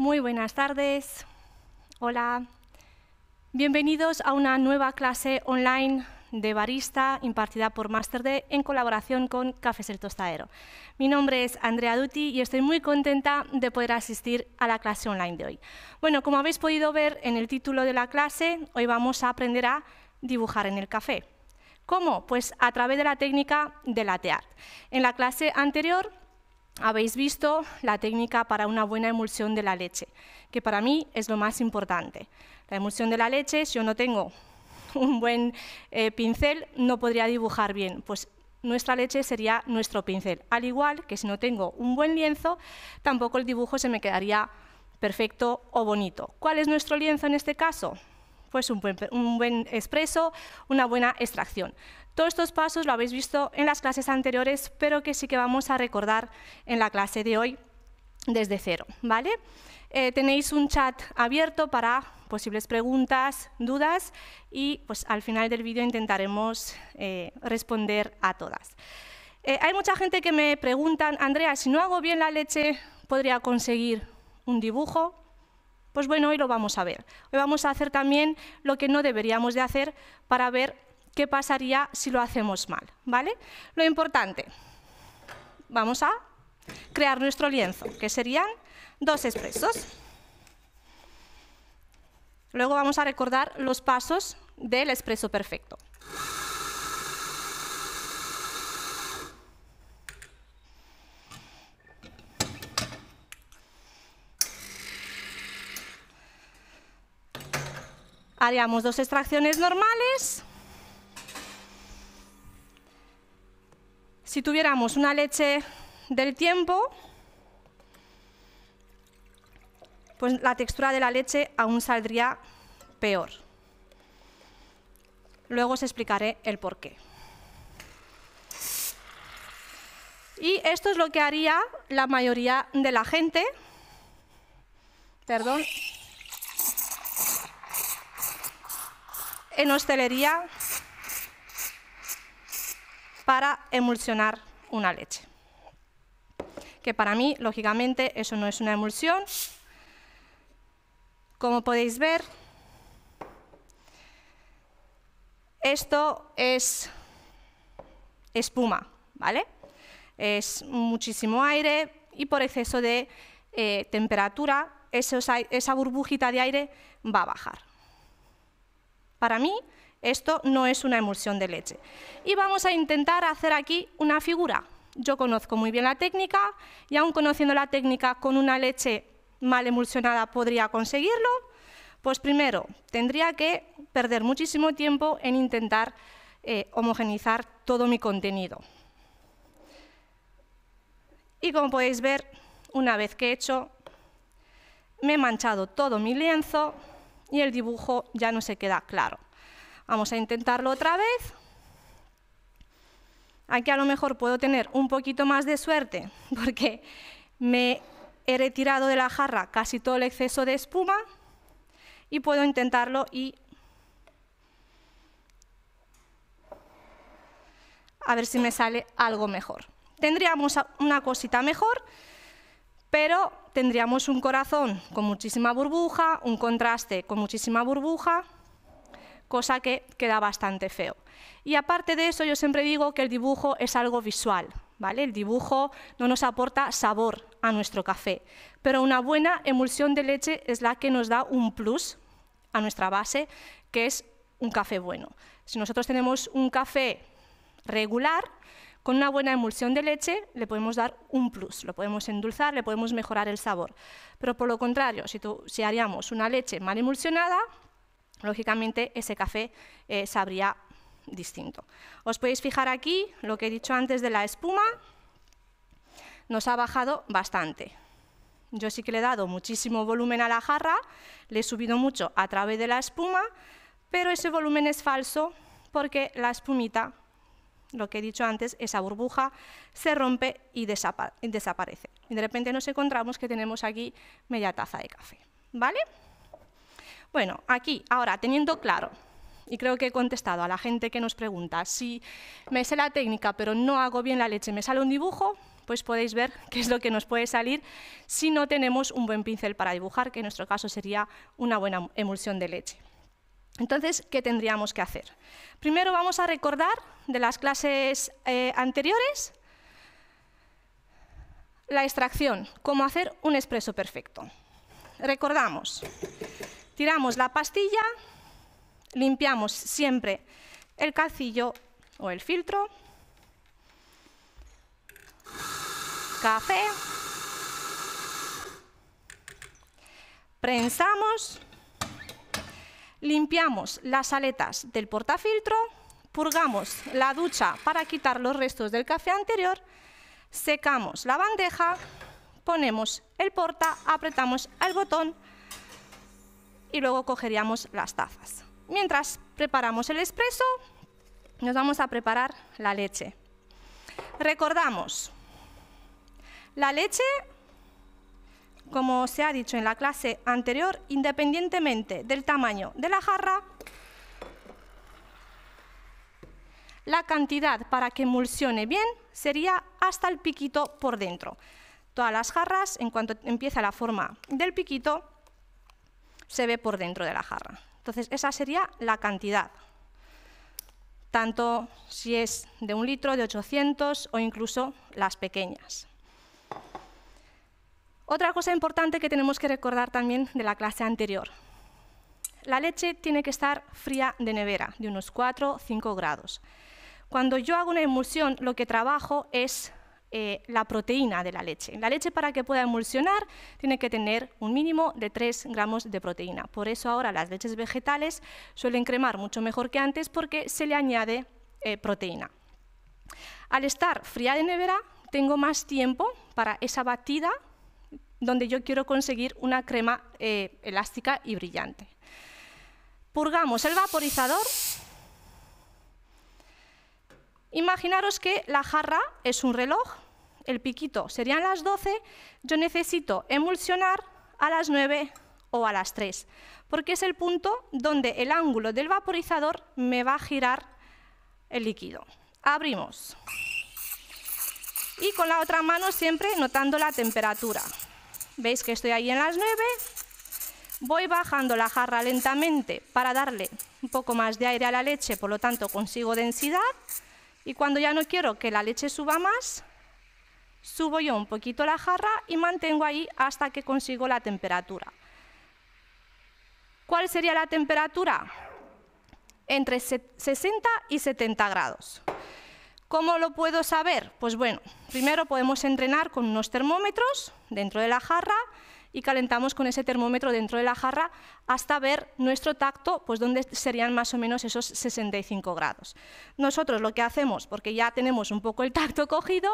Muy buenas tardes. Hola. Bienvenidos a una nueva clase online de barista impartida por MasterD en colaboración con Cafés El Tostadero. Mi nombre es Andrea Duti y estoy muy contenta de poder asistir a la clase online de hoy. Bueno, como habéis podido ver en el título de la clase, hoy vamos a aprender a dibujar en el café. ¿Cómo? Pues a través de la técnica de art. En la clase anterior habéis visto la técnica para una buena emulsión de la leche, que para mí es lo más importante. La emulsión de la leche, si yo no tengo un buen eh, pincel, no podría dibujar bien. Pues nuestra leche sería nuestro pincel. Al igual que si no tengo un buen lienzo, tampoco el dibujo se me quedaría perfecto o bonito. ¿Cuál es nuestro lienzo en este caso? Pues un buen, un buen expreso, una buena extracción. Todos estos pasos lo habéis visto en las clases anteriores, pero que sí que vamos a recordar en la clase de hoy desde cero. ¿vale? Eh, tenéis un chat abierto para posibles preguntas, dudas y pues, al final del vídeo intentaremos eh, responder a todas. Eh, hay mucha gente que me preguntan, Andrea, si no hago bien la leche, ¿podría conseguir un dibujo? Pues bueno, hoy lo vamos a ver. Hoy vamos a hacer también lo que no deberíamos de hacer para ver qué pasaría si lo hacemos mal, ¿vale? Lo importante, vamos a crear nuestro lienzo, que serían dos expresos. Luego vamos a recordar los pasos del expreso perfecto. Haríamos dos extracciones normales si tuviéramos una leche del tiempo, pues la textura de la leche aún saldría peor. Luego os explicaré el porqué. Y esto es lo que haría la mayoría de la gente. Perdón. En hostelería para emulsionar una leche. Que para mí, lógicamente, eso no es una emulsión. Como podéis ver, esto es espuma, ¿vale? Es muchísimo aire y por exceso de eh, temperatura esa burbujita de aire va a bajar. Para mí, esto no es una emulsión de leche. Y vamos a intentar hacer aquí una figura. Yo conozco muy bien la técnica y aún conociendo la técnica con una leche mal emulsionada podría conseguirlo. Pues primero, tendría que perder muchísimo tiempo en intentar eh, homogenizar todo mi contenido. Y como podéis ver, una vez que he hecho, me he manchado todo mi lienzo y el dibujo ya no se queda claro. Vamos a intentarlo otra vez. Aquí a lo mejor puedo tener un poquito más de suerte porque me he retirado de la jarra casi todo el exceso de espuma y puedo intentarlo y a ver si me sale algo mejor. Tendríamos una cosita mejor, pero tendríamos un corazón con muchísima burbuja, un contraste con muchísima burbuja, cosa que queda bastante feo. Y aparte de eso, yo siempre digo que el dibujo es algo visual, ¿vale? El dibujo no nos aporta sabor a nuestro café, pero una buena emulsión de leche es la que nos da un plus a nuestra base, que es un café bueno. Si nosotros tenemos un café regular, con una buena emulsión de leche le podemos dar un plus, lo podemos endulzar, le podemos mejorar el sabor. Pero por lo contrario, si, si haríamos una leche mal emulsionada, lógicamente ese café eh, sabría distinto. Os podéis fijar aquí lo que he dicho antes de la espuma, nos ha bajado bastante. Yo sí que le he dado muchísimo volumen a la jarra, le he subido mucho a través de la espuma, pero ese volumen es falso porque la espumita, lo que he dicho antes, esa burbuja se rompe y desaparece. Y de repente nos encontramos que tenemos aquí media taza de café. ¿Vale? Bueno, aquí, ahora, teniendo claro, y creo que he contestado a la gente que nos pregunta, si me sé la técnica pero no hago bien la leche, me sale un dibujo, pues podéis ver qué es lo que nos puede salir si no tenemos un buen pincel para dibujar, que en nuestro caso sería una buena emulsión de leche. Entonces, ¿qué tendríamos que hacer? Primero vamos a recordar de las clases eh, anteriores la extracción, cómo hacer un expreso perfecto. Recordamos, tiramos la pastilla, limpiamos siempre el calcillo o el filtro, café, prensamos, limpiamos las aletas del portafiltro, purgamos la ducha para quitar los restos del café anterior, secamos la bandeja, ponemos el porta, apretamos el botón, y luego cogeríamos las tazas. Mientras preparamos el espresso, nos vamos a preparar la leche. Recordamos, la leche, como se ha dicho en la clase anterior, independientemente del tamaño de la jarra, la cantidad para que emulsione bien sería hasta el piquito por dentro. Todas las jarras, en cuanto empieza la forma del piquito, se ve por dentro de la jarra. Entonces, esa sería la cantidad, tanto si es de un litro, de 800 o incluso las pequeñas. Otra cosa importante que tenemos que recordar también de la clase anterior. La leche tiene que estar fría de nevera, de unos 4 o 5 grados. Cuando yo hago una emulsión, lo que trabajo es eh, la proteína de la leche. La leche para que pueda emulsionar tiene que tener un mínimo de 3 gramos de proteína. Por eso ahora las leches vegetales suelen cremar mucho mejor que antes porque se le añade eh, proteína. Al estar fría de nevera, tengo más tiempo para esa batida donde yo quiero conseguir una crema eh, elástica y brillante. Purgamos el vaporizador Imaginaros que la jarra es un reloj, el piquito serían las 12, yo necesito emulsionar a las 9 o a las 3, porque es el punto donde el ángulo del vaporizador me va a girar el líquido. Abrimos. Y con la otra mano siempre notando la temperatura. Veis que estoy ahí en las 9. Voy bajando la jarra lentamente para darle un poco más de aire a la leche, por lo tanto consigo densidad. Y cuando ya no quiero que la leche suba más, subo yo un poquito la jarra y mantengo ahí hasta que consigo la temperatura. ¿Cuál sería la temperatura? Entre 60 y 70 grados. ¿Cómo lo puedo saber? Pues bueno, primero podemos entrenar con unos termómetros dentro de la jarra y calentamos con ese termómetro dentro de la jarra hasta ver nuestro tacto, pues donde serían más o menos esos 65 grados. Nosotros lo que hacemos, porque ya tenemos un poco el tacto cogido,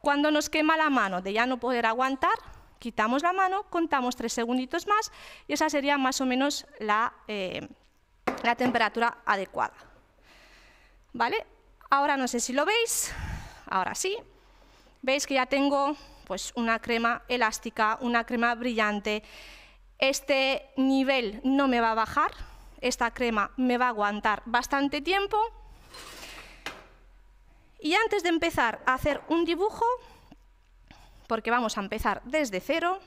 cuando nos quema la mano de ya no poder aguantar, quitamos la mano, contamos tres segunditos más y esa sería más o menos la, eh, la temperatura adecuada. ¿Vale? Ahora no sé si lo veis, ahora sí. Veis que ya tengo pues una crema elástica, una crema brillante. Este nivel no me va a bajar, esta crema me va a aguantar bastante tiempo. Y antes de empezar a hacer un dibujo, porque vamos a empezar desde cero,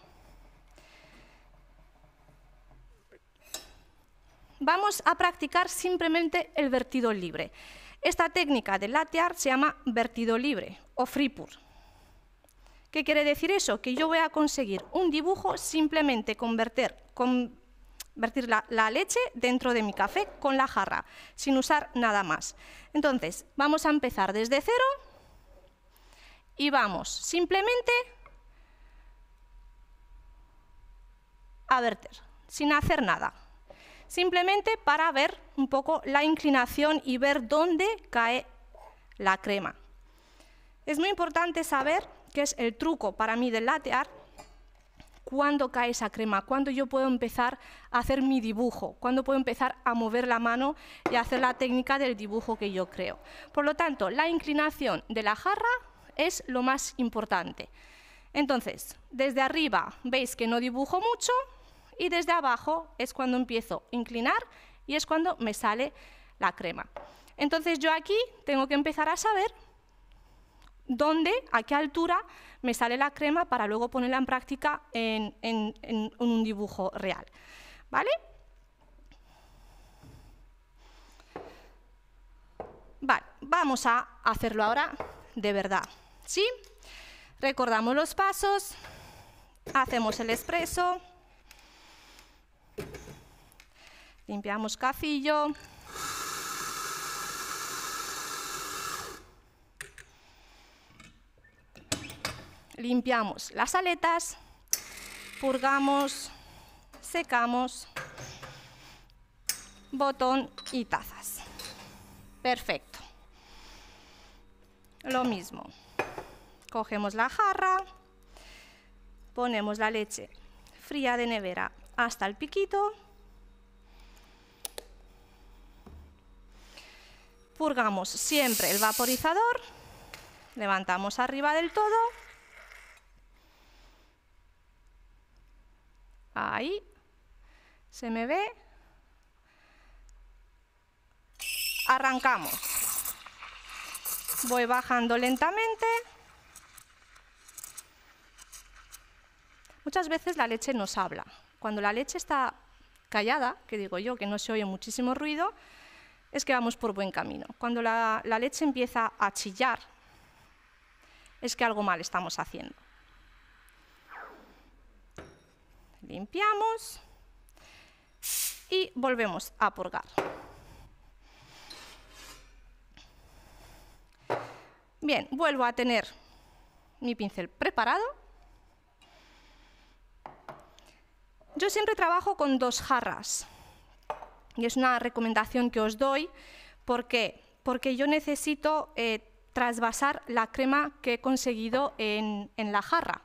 vamos a practicar simplemente el vertido libre. Esta técnica de latear se llama vertido libre o free pour. ¿Qué quiere decir eso? Que yo voy a conseguir un dibujo simplemente convertir, convertir la, la leche dentro de mi café con la jarra, sin usar nada más. Entonces, vamos a empezar desde cero y vamos simplemente a verter, sin hacer nada. Simplemente para ver un poco la inclinación y ver dónde cae la crema. Es muy importante saber que es el truco para mí del latear, cuando cae esa crema, cuando yo puedo empezar a hacer mi dibujo, cuando puedo empezar a mover la mano y hacer la técnica del dibujo que yo creo. Por lo tanto, la inclinación de la jarra es lo más importante. Entonces, desde arriba veis que no dibujo mucho y desde abajo es cuando empiezo a inclinar y es cuando me sale la crema. Entonces yo aquí tengo que empezar a saber dónde, a qué altura me sale la crema para luego ponerla en práctica en, un dibujo real. ¿Vale? vamos a hacerlo ahora de verdad. ¿Sí? Recordamos los pasos, hacemos el expreso, limpiamos cacillo, limpiamos las aletas, purgamos, secamos, botón y tazas. Perfecto. Lo mismo. Cogemos la jarra, ponemos la leche fría de nevera hasta el piquito, purgamos siempre el vaporizador, levantamos arriba del todo Ahí. ¿Se me ve? Arrancamos. Voy bajando lentamente. Muchas veces la leche nos habla. Cuando la leche está callada, que digo yo, que no se oye muchísimo ruido, es que vamos por buen camino. Cuando la, la leche empieza a chillar, es que algo mal estamos haciendo. limpiamos y volvemos a purgar. Bien, vuelvo a tener mi pincel preparado. Yo siempre trabajo con dos jarras y es una recomendación que os doy. porque Porque yo necesito eh, trasvasar la crema que he conseguido en la jarra.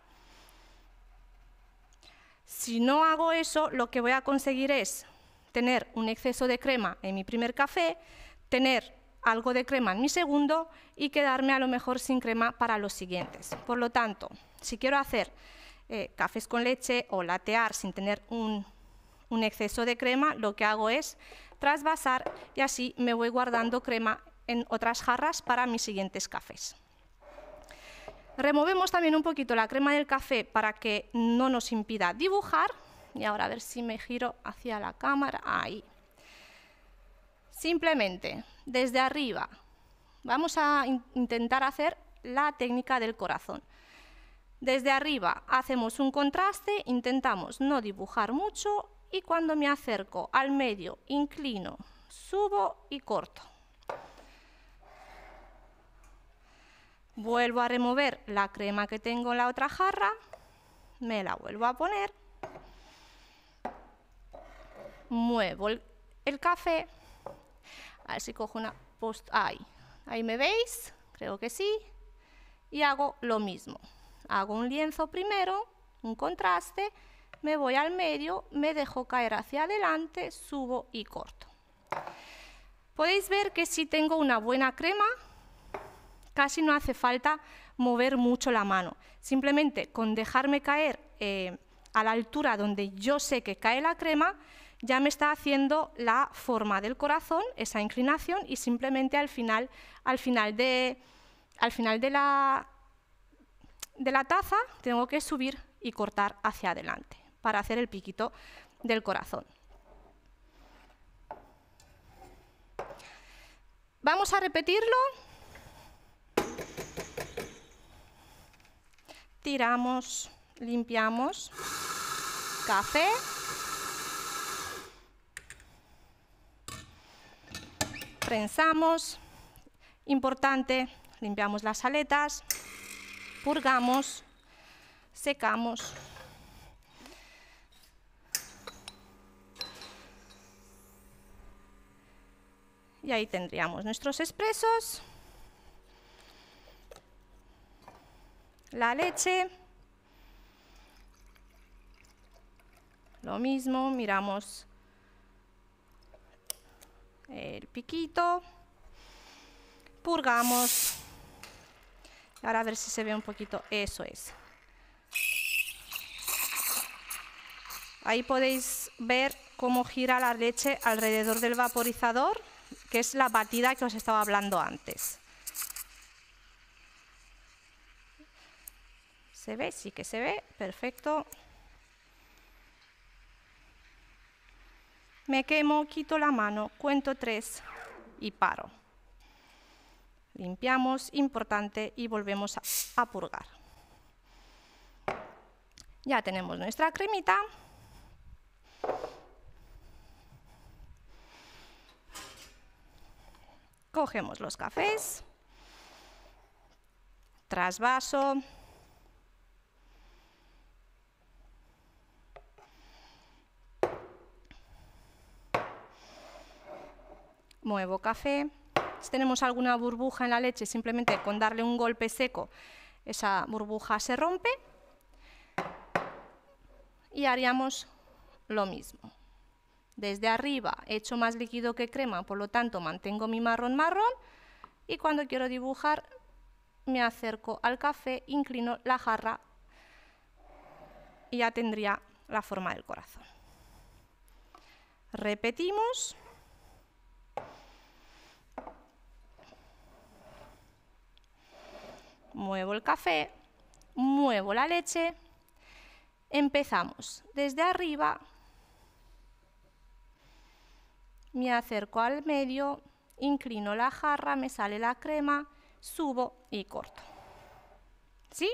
Si no hago eso, lo que voy a conseguir es tener un exceso de crema en mi primer café, tener algo de crema en mi segundo y quedarme a lo mejor sin crema para los siguientes. Por lo tanto, si quiero hacer eh, cafés con leche o latear sin tener un, un exceso de crema, lo que hago es trasvasar y así me voy guardando crema en otras jarras para mis siguientes cafés. Removemos también un poquito la crema del café para que no nos impida dibujar. Y ahora a ver si me giro hacia la cámara. Ahí. Simplemente, desde arriba, vamos a intentar hacer la técnica del corazón. Desde arriba hacemos un contraste, intentamos no dibujar mucho y cuando me acerco al medio, inclino, subo y corto. Vuelvo a remover la crema que tengo en la otra jarra, me la vuelvo a poner, muevo el, café, a ver si cojo una post... Ahí, ahí me veis, creo que sí, y hago lo mismo. Hago un lienzo primero, un contraste, me voy al medio, me dejo caer hacia adelante, subo y corto. Podéis ver que si tengo una buena crema, casi no hace falta mover mucho la mano. Simplemente con dejarme caer eh, a la altura donde yo sé que cae la crema, ya me está haciendo la forma del corazón, esa inclinación, y simplemente al final, al final, de la taza tengo que subir y cortar hacia adelante para hacer el piquito del corazón. Vamos a repetirlo tiramos, limpiamos, café. Prensamos, importante, limpiamos las aletas, purgamos, secamos. Y ahí tendríamos nuestros expresos. la leche. Lo mismo, miramos el piquito, purgamos. Ahora a ver si se ve un poquito, eso es. Ahí podéis ver cómo gira la leche alrededor del vaporizador, que es la batida que os estaba hablando antes. ¿Se ve? Sí que se ve. Perfecto. Me quemo, quito la mano, cuento tres y paro. Limpiamos, importante, y volvemos a, purgar. Ya tenemos nuestra cremita. Cogemos los cafés. Trasvaso. muevo café. Si tenemos alguna burbuja en la leche, simplemente con darle un golpe seco, esa burbuja se rompe. Y haríamos lo mismo. Desde arriba he hecho más líquido que crema, por lo tanto mantengo mi marrón marrón. Y cuando quiero dibujar, me acerco al café, inclino la jarra y ya tendría la forma del corazón. Repetimos. muevo el café, muevo la leche. Empezamos desde arriba, me acerco al medio, inclino la jarra, me sale la crema, subo y corto. ¿Sí?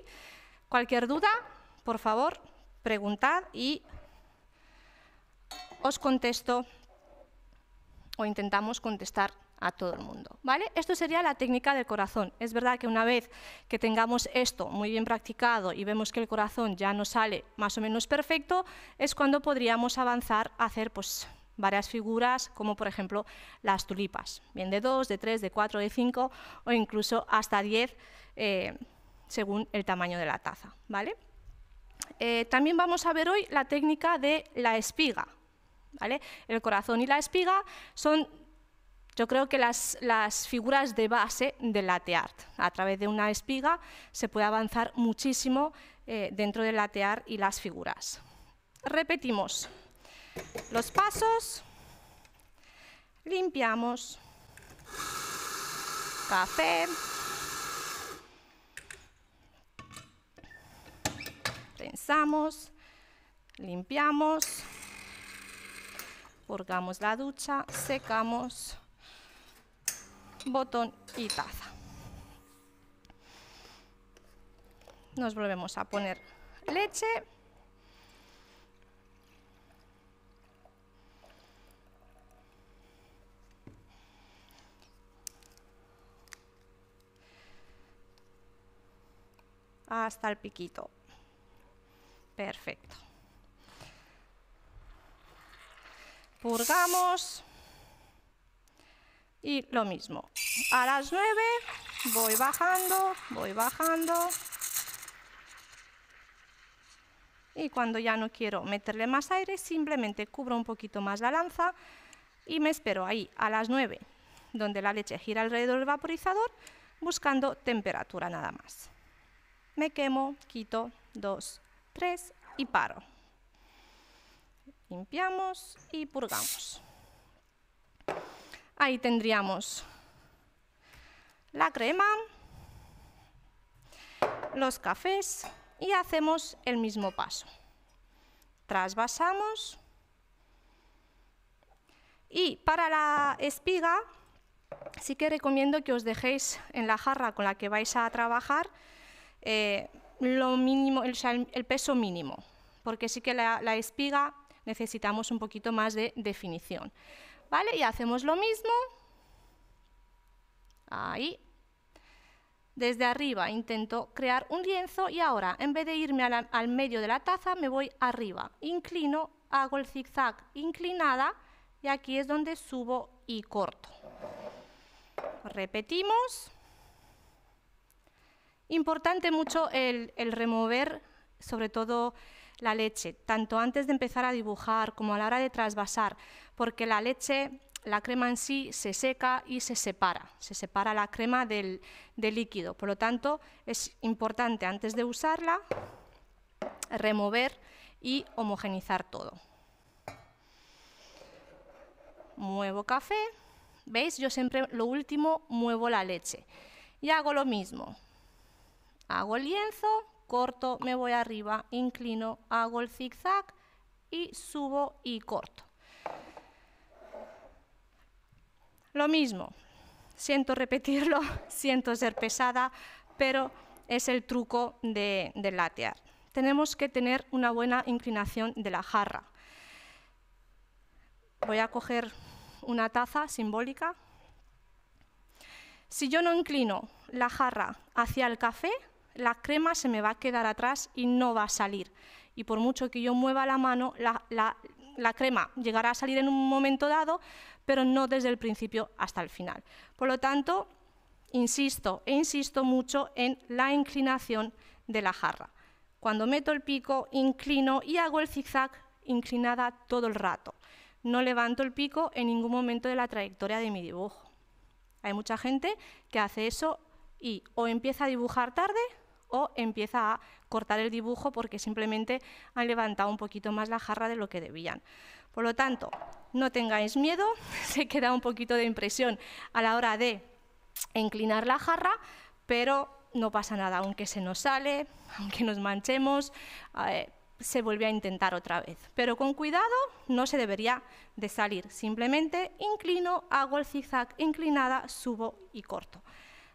Cualquier duda, por favor, preguntad y os contesto o intentamos contestar a todo el mundo. ¿vale? Esto sería la técnica del corazón. Es verdad que una vez que tengamos esto muy bien practicado y vemos que el corazón ya nos sale más o menos perfecto, es cuando podríamos avanzar a hacer pues, varias figuras, como por ejemplo las tulipas, bien de 2, de 3, de 4, de 5 o incluso hasta 10 eh, según el tamaño de la taza. ¿vale? Eh, también vamos a ver hoy la técnica de la espiga. ¿vale? El corazón y la espiga son yo creo que las, figuras de base del latte a través de una espiga, se puede avanzar muchísimo eh, dentro del latear y las figuras. Repetimos los pasos, limpiamos, café, pensamos, limpiamos, purgamos la ducha, secamos, botón y taza. Nos volvemos a poner leche. hasta el piquito. Perfecto. Purgamos y lo mismo. A las 9 voy bajando, voy bajando. Y cuando ya no quiero meterle más aire, simplemente cubro un poquito más la lanza y me espero ahí a las 9, donde la leche gira alrededor del vaporizador, buscando temperatura nada más. Me quemo, quito, 2, 3 y paro. Limpiamos y purgamos. Ahí tendríamos la crema, los cafés y hacemos el mismo paso. Trasvasamos y para la espiga sí que recomiendo que os dejéis en la jarra con la que vais a trabajar eh, mínimo, el, peso mínimo, porque sí que la espiga necesitamos un poquito más de definición. Y hacemos lo mismo. Ahí. Desde arriba intento crear un lienzo y ahora, en vez de irme al medio de la taza, me voy arriba. Inclino, hago el zigzag inclinada y aquí es donde subo y corto. Repetimos. Importante mucho el remover, sobre todo la leche, tanto antes de empezar a dibujar como a la hora de trasvasar, porque la leche, la crema en sí, se seca y se separa, se separa la crema del, líquido. Por lo tanto, es importante antes de usarla remover y homogenizar todo. Muevo café, ¿veis? Yo siempre lo último muevo la leche. Y hago lo mismo. Hago el lienzo, corto, me voy arriba, inclino, hago el zigzag y subo y corto. Lo mismo, siento repetirlo, siento ser pesada, pero es el truco de, de latear. Tenemos que tener una buena inclinación de la jarra. Voy a coger una taza simbólica. Si yo no inclino la jarra hacia el café, la crema se me va a quedar atrás y no va a salir. Y por mucho que yo mueva la mano, la, crema llegará a salir en un momento dado, pero no desde el principio hasta el final. Por lo tanto, insisto e insisto mucho en la inclinación de la jarra. Cuando meto el pico, inclino y hago el zigzag inclinada todo el rato. No levanto el pico en ningún momento de la trayectoria de mi dibujo. Hay mucha gente que hace eso y o empieza a dibujar tarde o empieza a cortar el dibujo porque simplemente han levantado un poquito más la jarra de lo que debían. Por lo tanto, no tengáis miedo, se queda un poquito de impresión a la hora de inclinar la jarra, pero no pasa nada, aunque se nos sale, aunque nos manchemos, eh, se vuelve a intentar otra vez. Pero con cuidado no se debería de salir, simplemente inclino, hago el zigzag inclinada, subo y corto.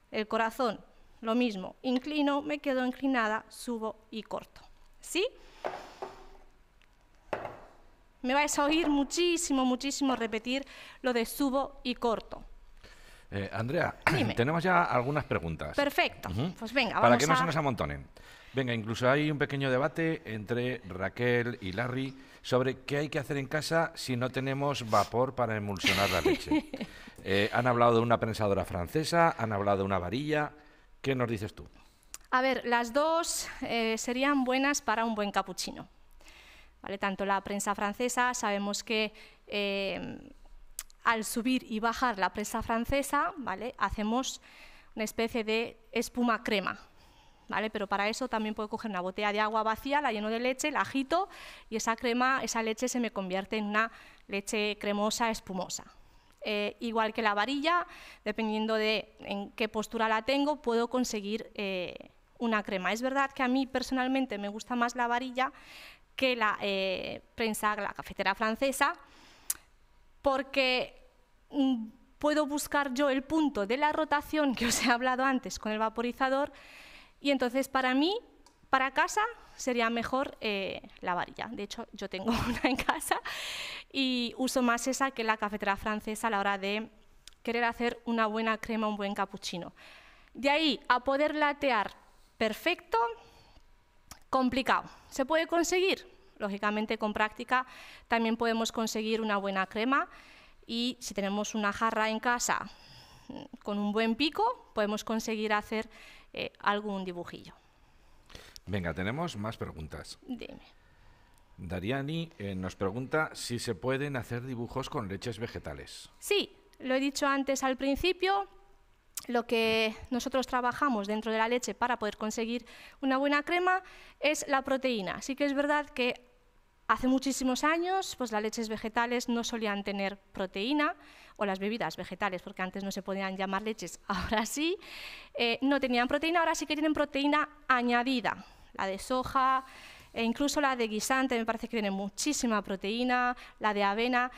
El corazón lo mismo, inclino, me quedo inclinada, subo y corto. ¿Sí? Me vais a oír muchísimo, muchísimo repetir lo de subo y corto. Eh, Andrea, tenemos ya algunas preguntas. Perfecto. Pues venga, Para que no se nos amontonen. Venga, incluso hay un pequeño debate entre Raquel y Larry sobre qué hay que hacer en casa si no tenemos vapor para emulsionar la leche. Eh, han hablado de una prensadora francesa, han hablado de una varilla. ¿Qué nos dices tú? A ver, las dos eh, serían buenas para un buen capuchino. ¿Vale? Tanto la prensa francesa, sabemos que eh, al subir y bajar la prensa francesa, ¿vale? hacemos una especie de espuma crema. ¿Vale? Pero para eso también puedo coger una botella de agua vacía, la lleno de leche, la agito y esa crema, esa leche se me convierte en una leche cremosa, espumosa. Eh, igual que la varilla, dependiendo de en qué postura la tengo, puedo conseguir eh, una crema. Es verdad que a mí personalmente me gusta más la varilla que la eh, prensa, la cafetera francesa, porque mm, puedo buscar yo el punto de la rotación que os he hablado antes con el vaporizador y entonces para mí, para casa, sería mejor eh, la varilla. De hecho, yo tengo una en casa y uso más esa que la cafetera francesa a la hora de querer hacer una buena crema, un buen capuchino. De ahí a poder latear perfecto, complicado. ¿Se puede conseguir? Lógicamente, con práctica también podemos conseguir una buena crema y si tenemos una jarra en casa mm, con un buen pico, podemos conseguir hacer eh, algún dibujillo. Venga, tenemos más preguntas. Dime. Dariani eh, nos pregunta si se pueden hacer dibujos con leches vegetales. Sí, lo he dicho antes al principio, lo que nosotros trabajamos dentro de la leche para poder conseguir una buena crema es la proteína. Así que es verdad que hace muchísimos años pues las leches vegetales no solían tener proteína o las bebidas vegetales, porque antes no se podían llamar leches, ahora sí, eh, no tenían proteína, ahora sí que tienen proteína añadida, la de soja, e incluso la de guisante, me parece que tiene muchísima proteína, la de avena.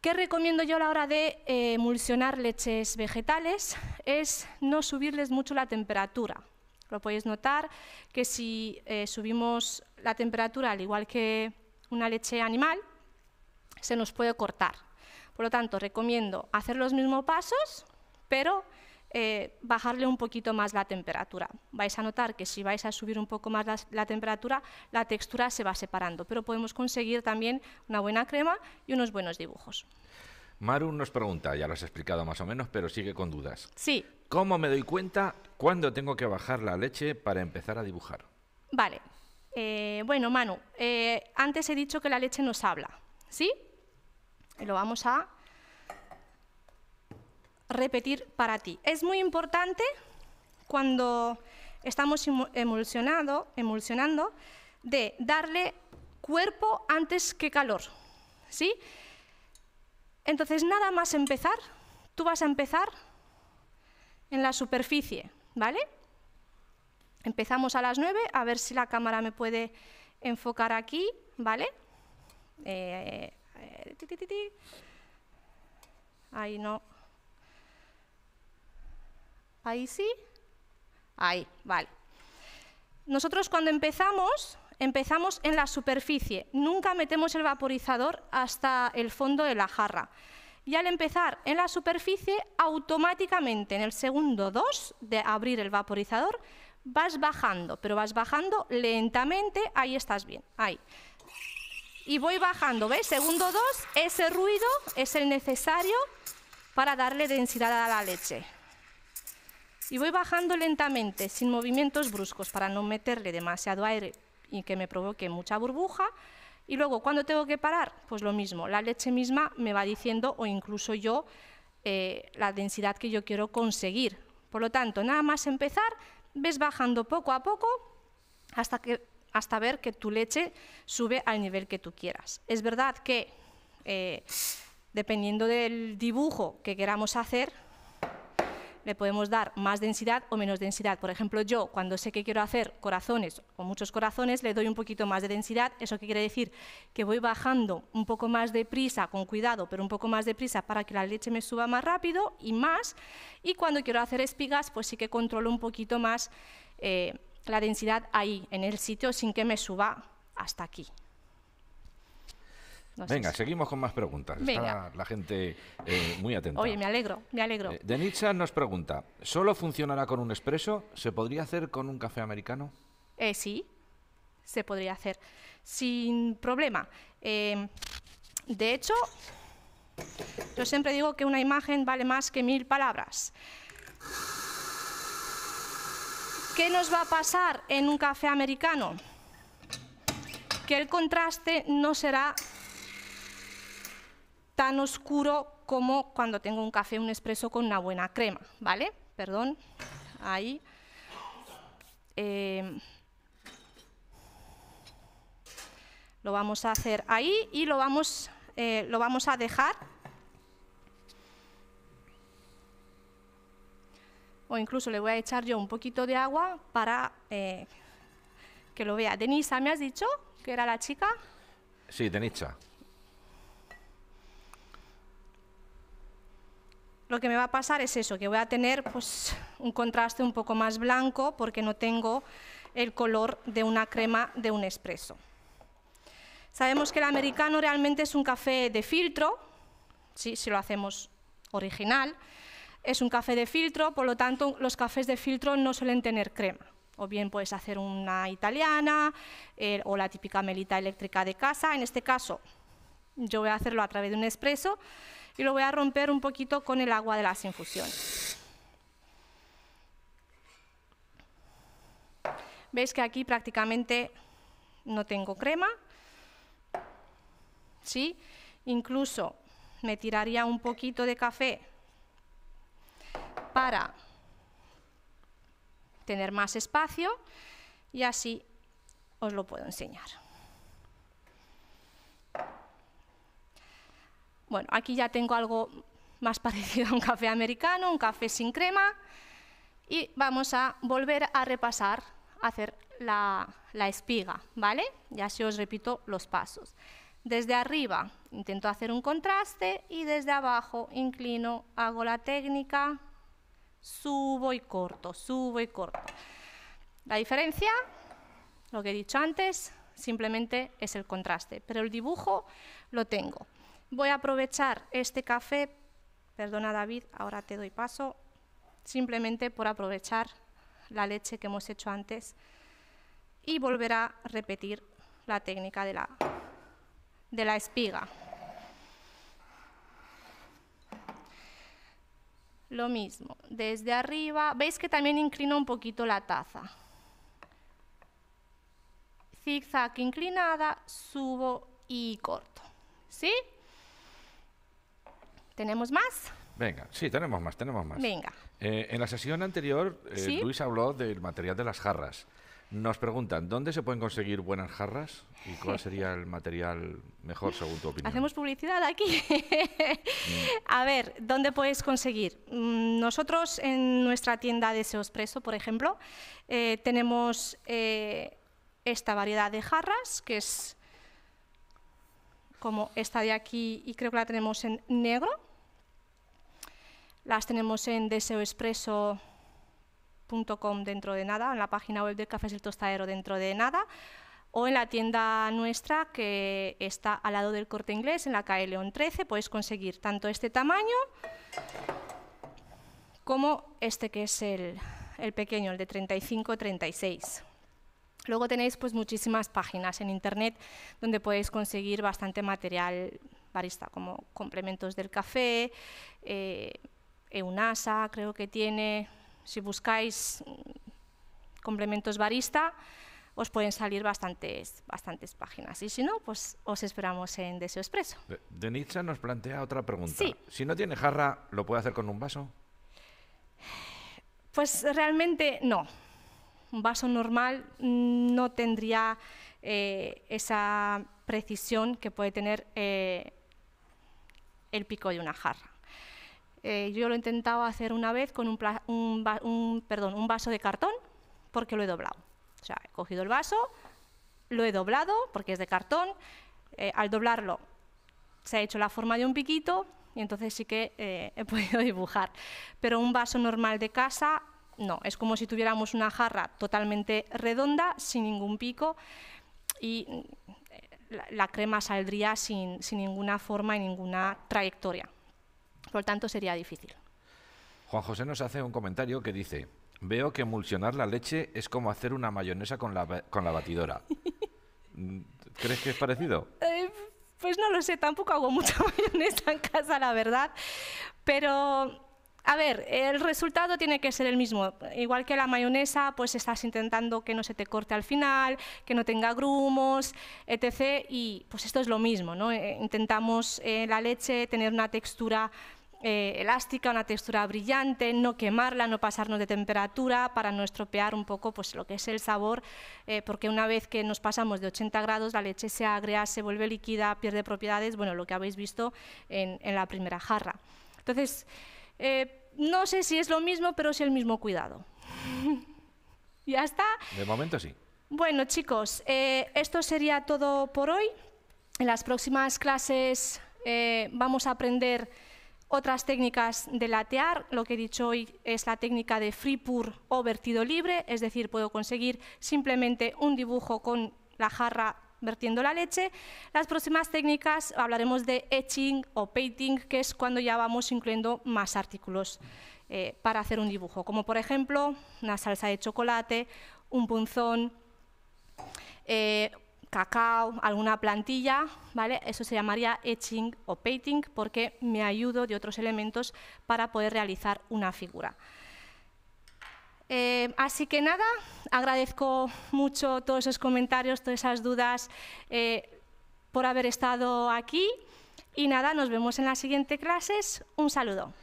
¿Qué recomiendo yo a la hora de eh, emulsionar leches vegetales? Es no subirles mucho la temperatura. Lo podéis notar que si eh, subimos la temperatura, al igual que una leche animal, se nos puede cortar. Por lo tanto, recomiendo hacer los mismos pasos, pero eh, bajarle un poquito más la temperatura. Vais a notar que si vais a subir un poco más la, temperatura, la textura se va separando, pero podemos conseguir también una buena crema y unos buenos dibujos. Maru nos pregunta, ya lo has explicado más o menos, pero sigue con dudas. Sí. ¿Cómo me doy cuenta cuándo tengo que bajar la leche para empezar a dibujar? Vale. Eh, bueno, Manu, eh, antes he dicho que la leche nos habla, ¿sí? Y lo vamos a repetir para ti. Es muy importante cuando estamos emulsionando de darle cuerpo antes que calor. ¿sí? Entonces, nada más empezar, tú vas a empezar en la superficie, ¿vale? Empezamos a las 9, a ver si la cámara me puede enfocar aquí, ¿vale? Eh, eh, ahí no. Ahí sí. Ahí, vale. Nosotros cuando empezamos, empezamos en la superficie. Nunca metemos el vaporizador hasta el fondo de la jarra. Y al empezar en la superficie, automáticamente en el segundo 2 de abrir el vaporizador, vas bajando, pero vas bajando lentamente, ahí estás bien, ahí y voy bajando, ¿ves? Segundo dos, ese ruido es el necesario para darle densidad a la leche. Y voy bajando lentamente, sin movimientos bruscos, para no meterle demasiado aire y que me provoque mucha burbuja. Y luego, cuando tengo que parar? Pues lo mismo, la leche misma me va diciendo o incluso yo eh, la densidad que yo quiero conseguir. Por lo tanto, nada más empezar, ves bajando poco a poco hasta que hasta ver que tu leche sube al nivel que tú quieras. Es verdad que eh, dependiendo del dibujo que queramos hacer, le podemos dar más densidad o menos densidad. Por ejemplo, yo cuando sé que quiero hacer corazones o muchos corazones, le doy un poquito más de densidad. ¿Eso quiere decir? Que voy bajando un poco más de prisa, con cuidado, pero un poco más deprisa prisa para que la leche me suba más rápido y más. Y cuando quiero hacer espigas, pues sí que controlo un poquito más eh, la densidad ahí, en el sitio, sin que me suba hasta aquí. Venga, seguimos con más preguntas. Está la gente eh, muy atenta. Oye, me alegro, me alegro. Eh, nos pregunta, ¿solo funcionará con un expreso? ¿Se podría hacer con un café americano? Eh, sí, se podría hacer, sin problema. Em, de hecho, yo siempre digo que una imagen vale más que mil palabras. ¿Qué nos va a pasar en un café americano? Que el contraste no será tan oscuro como cuando tengo un café, un espresso con una buena crema, ¿vale? Perdón, ahí. Eh, lo vamos a hacer ahí y lo vamos, eh, lo vamos a dejar o incluso le voy a echar yo un poquito de agua para eh, que lo vea. Denisa, ¿me has dicho que era la chica? Sí, Denisa. Lo que me va a pasar es eso, que voy a tener pues, un contraste un poco más blanco porque no tengo el color de una crema de un espresso. Sabemos que el americano realmente es un café de filtro, si lo hacemos original, es un café de filtro, por lo tanto, los cafés de filtro no suelen tener crema. O bien puedes hacer una italiana eh, o la típica melita eléctrica de casa. En este caso, yo voy a hacerlo a través de un espresso y lo voy a romper un poquito con el agua de las infusiones. Veis que aquí prácticamente no tengo crema. ¿Sí? Incluso me tiraría un poquito de café para tener más espacio y así os lo puedo enseñar. Bueno, aquí ya tengo algo más parecido a un café americano, un café sin crema y vamos a volver a repasar, a hacer la, espiga, ¿vale? Ya se os repito los pasos. Desde arriba intento hacer un contraste y desde abajo inclino, hago la técnica, Subo y corto, subo y corto. La diferencia, lo que he dicho antes, simplemente es el contraste, pero el dibujo lo tengo. Voy a aprovechar este café, perdona David, ahora te doy paso, simplemente por aprovechar la leche que hemos hecho antes y volver a repetir la técnica de la, de la espiga. Lo mismo, desde arriba, veis que también inclino un poquito la taza. Zigzag inclinada, subo y corto. ¿Sí? ¿Tenemos más? Venga, sí, tenemos más, tenemos más. Venga. Eh, en la sesión anterior, eh, Luis habló del material de las jarras. Nos preguntan, ¿dónde se pueden conseguir buenas jarras y cuál sería el material mejor según tu opinión? Hacemos publicidad aquí. Mm. a ver, ¿dónde puedes conseguir? Mm, nosotros en nuestra tienda de Expreso, por ejemplo, eh, tenemos eh, esta variedad de jarras, que es como esta de aquí y creo que la tenemos en negro. Las tenemos en Deseo Expreso dentro de nada, en la página web de Cafés El Tostadero dentro de nada, o en la tienda nuestra que está al lado del corte inglés, en la calle León 13, podéis conseguir tanto este tamaño como este que es el, pequeño, el de 35-36. Luego tenéis pues muchísimas páginas en internet donde podéis conseguir bastante material barista, como complementos del café, eh, Eunasa creo que tiene, si buscáis mm, complementos barista, os pueden salir bastantes, bastantes páginas. Y si no, pues os esperamos en Deseo Expreso. Denitza nos plantea otra pregunta. Si no tiene jarra, ¿lo puede hacer con un vaso? Pues realmente no. Un vaso normal mm, no tendría eh, esa precisión que puede tener eh, el pico de una jarra. Eh, yo lo he intentado hacer una vez con un, vaso de cartón porque lo he doblado. O sea, he cogido el vaso, lo he doblado porque es de cartón. Eh, al doblarlo se ha hecho la forma de un piquito y entonces sí que eh, he podido dibujar. Pero un vaso normal de casa, no. Es como si tuviéramos una jarra totalmente redonda, sin ningún pico. Y la, crema saldría sin ninguna forma y ninguna trayectoria. Por lo tanto, sería difícil. Juan José nos hace un comentario que dice, veo que emulsionar la leche es como hacer una mayonesa con la, batidora. ¿Crees que es parecido? Eh, pues no lo sé, tampoco hago mucha mayonesa en casa, la verdad. Pero a ver, el resultado tiene que ser el mismo. Igual que la mayonesa, pues estás intentando que no se te corte al final, que no tenga grumos, etc. Y pues esto es lo mismo, ¿no? Eh, intentamos eh, la leche tener una textura eh, elástica, una textura brillante, no quemarla, no pasarnos de temperatura para no estropear un poco pues, lo que es el sabor, eh, porque una vez que nos pasamos de 80 grados, la leche se agrea, se vuelve líquida, pierde propiedades, bueno, lo que habéis visto en, la primera jarra. Entonces, eh, no sé si es lo mismo, pero es el mismo cuidado. ¿Ya está? De momento sí. Bueno, chicos, esto sería todo por hoy. En las próximas clases vamos a aprender... Otras técnicas de latear, lo que he dicho hoy es la técnica de free pour o vertido libre, es decir, puedo conseguir simplemente un dibujo con la jarra vertiendo la leche. Las próximas técnicas hablaremos de etching o painting, que es cuando ya vamos incluyendo más artículos eh, para hacer un dibujo, como por ejemplo una salsa de chocolate, un punzón, eh, cacao, alguna plantilla, ¿vale? Eso se llamaría etching o painting porque me ayudo de otros elementos para poder realizar una figura. Eh, así que nada, agradezco mucho todos esos comentarios, todas esas dudas eh, por haber estado aquí y nada, nos vemos en las siguientes clases. Un saludo.